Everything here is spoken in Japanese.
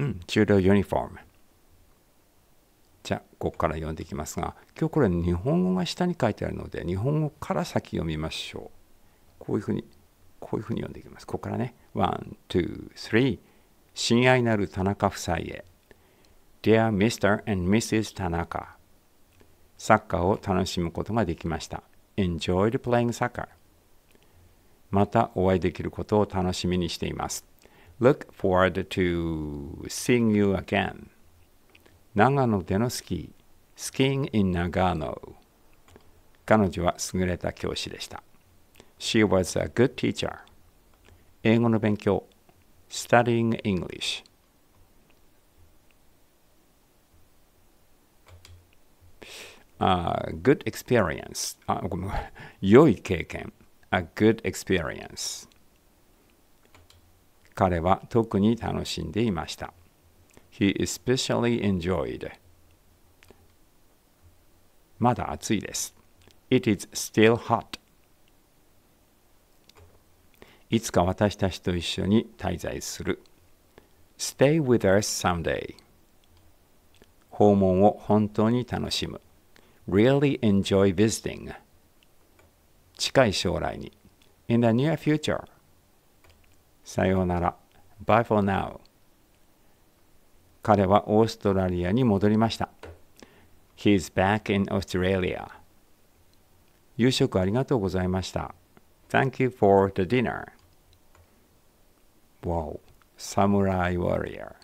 うん、ユニフォーム。じゃあ、ここから読んでいきますが、今日これ日本語が下に書いてあるので、日本語から先読みましょう。こういうふうに、こういうふうに読んでいきます。ここからね、1、2、3、親愛なる田中夫妻へ。Dear Mr. and Mrs. Tanaka サッカーを楽しむことができました。Enjoyed playing soccer. またお会いできることを楽しみにしています。Look forward to seeing you again. 長野でのスキースキー i n g in a g a n o 彼女は優れた教師でした。She was a good teacher. 英語の勉強 Studying English あ、uh, good experience あご良い経験 a good experience 彼は特に楽しんでいました。He especially enjoyed. まだ暑いです。It is still hot. いつか私たちと一緒に滞在する。Stay with us someday. 訪問を本当に楽しむ。Really enjoy visiting. 近い将来に。In the near future. さようなら。Bye for now. 彼はオーストラリアに戻りました。He's back in Australia. 夕食ありがとうございました。Thank you for the dinner. Wow, Samurai Warrior.